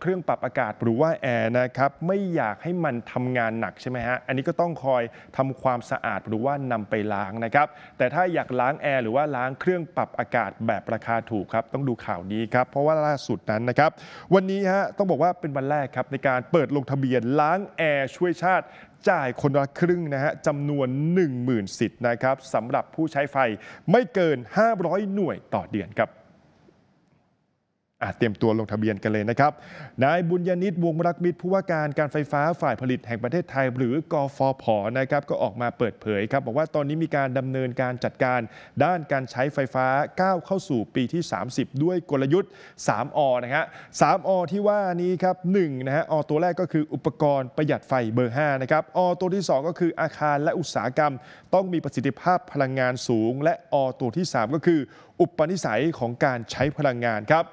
เครื่องปรับอากาศหรือว่า แอร์นะครับไม่อยากให้มันทำงานหนักใช่ไหมฮะอันนี้ก็ต้องคอยทำความสะอาดหรือว่านำไปล้างนะครับ แต่ถ้าอยากล้างแอร์หรือว่าล้างเครื่องปรับอากาศแบบราคาถูกครับ ต้องดูข่าวนี้ครับเพราะว่าล่าสุดนั้นนะครับวันนี้ฮะต้องบอกว่าเป็นวันแรกครับในการเปิดลงทะเบียนล้างแอร์ช่วยชาติจ่ายคนละครึ่งนะฮะจำนวน 10,000สิทธิ์นะครับสำหรับผู้ใช้ไฟไม่เกิน 500 หน่วยต่อเดือนครับเตรียมตัวลงทะเบียนกันเลยนะครับ นายบุญยนิตวงรักมิตรผู้ว่าการการไฟฟ้าฝ่ายผลิตแห่งประเทศไทยหรือกอฟผนะครับก็ออกมาเปิดเผยครับบอกว่าตอนนี้มีการดำเนินการจัดการด้านการใช้ไฟฟ้าก้าวเข้าสู่ปีที่ 30 ด้วยกลยุทธ์3อนะฮะสามอที่ว่านี้ครับหนึ่งนะฮะอตัวแรกก็คืออุปกรณ์ประหยัดไฟเบอร์5นะครับอตัวที่ 2 ก็คืออาคารและอุตสาหกรรม ต้องมีประสิทธิภาพพลังงานสูง และอตัวที่ 3 ก็คือ อุปนิสัยของการใช้พลังงานครับ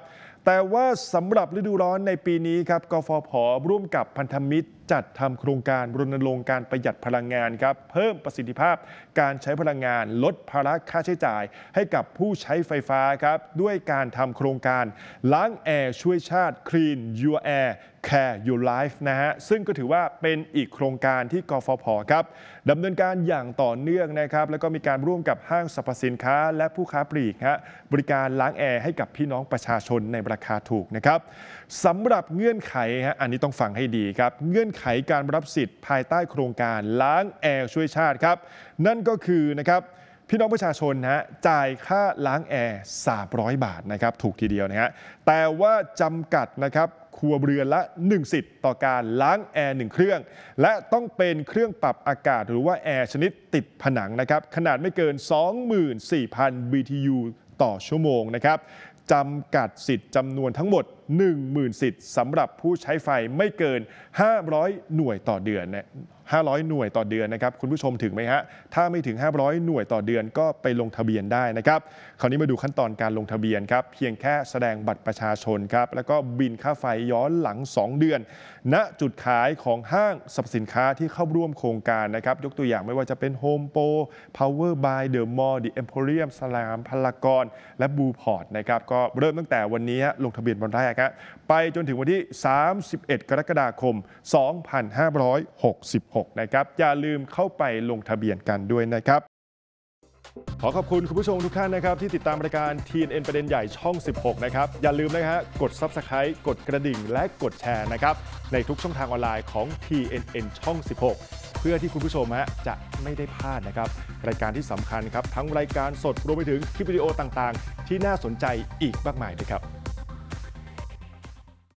แต่ว่าสำหรับฤดูร้อนในปีนี้ครับ กฟผร่วมกับพันธมิตรจัดทำโครงการรณรงค์การประหยัดพลังงานครับเพิ่มประสิทธิภาพการใช้พลังงานลดภาระค่าใช้จ่าย ให้กับผู้ใช้ไฟฟ้าครับด้วยการทำโครงการล้างแอร์ช่วยชาติ Clean Your Air Care Your Life นะฮะ ซึ่งก็ถือว่าเป็นอีกโครงการที่กฟผครับดำเนินการอย่างต่อเนื่องนะครับ แล้วก็มีการร่วมกับห้างสรรพสินค้า และผู้ค้าปลีกฮะบริการล้างแอร์ให้กับพี่น้องประชาชนในราคาถูกนะครับสำหรับเงื่อนไขฮะอันนี้ต้องฟังให้ดีครับ เงื่อนไขการรับสิทธิ์ภายใต้โครงการล้างแอร์ช่วยชาติครับนั่นก็คือนะครับพี่น้องประชาชนนะจ่ายค่าล้างแอร์ 300 บาทนะครับถูกทีเดียวนะฮะแต่ว่าจำกัดนะครับครัวเรือนละ 1 สิทธิ์ต่อการล้างแอร์ 1 เครื่อง และต้องเป็นเครื่องปรับอากาศหรือว่าแอร์ชนิดติดผนังนะครับขนาดไม่เกิน 24,000 BTU ต่อชั่วโมงนะครับจำกัดสิทธิ์จำนวนทั้งหมด10,000 สิทธิ์สำหรับผู้ใช้ไฟไม่เกิน 500 หน่วยต่อเดือนนะ500 หน่วยต่อเดือนนะครับคุณผู้ชมถึงไหมฮะถ้าไม่ถึง 500 หน่วยต่อเดือนก็ไปลงทะเบียนได้นะครับคราวนี้มาดูขั้นตอนการลงทะเบียนครับเพียงแค่แสดงบัตรประชาชนครับแล้วก็บินค่าไฟย้อนหลัง 2 เดือน ณจุดขายของห้างสรรพสินค้าที่เข้าร่วมโครงการนะครับยกตัวอย่างไม่ว่าจะเป็น Home Pro Power by The Mall The Emporium สลามพลากรและบูพอร์ตนะครับก็เริ่มตั้งแต่วันนี้ลงทะเบียนวันแรกฮะไปจนถึงวันที่ 31 กรกฎาคม 2566 นะครับ อย่าลืมเข้าไปลงทะเบียนกันด้วยนะครับ ขอขอบคุณคุณผู้ชมทุกท่านนะครับที่ติดตามรายการ TNN ประเด็นใหญ่ช่อง 16นะครับ อย่าลืมนะฮะกด Subscribe กดกระดิ่งและกดแชร์นะครับในทุกช่องทางออนไลน์ของ TNN ช่อง 16 เพื่อที่คุณผู้ชมฮะจะไม่ได้พลาดนะครับ รายการที่สำคัญครับทั้งรายการสดรวมไปถึงคลิปวิดีโอต่างๆ ที่น่าสนใจอีกมากมายเลยครับ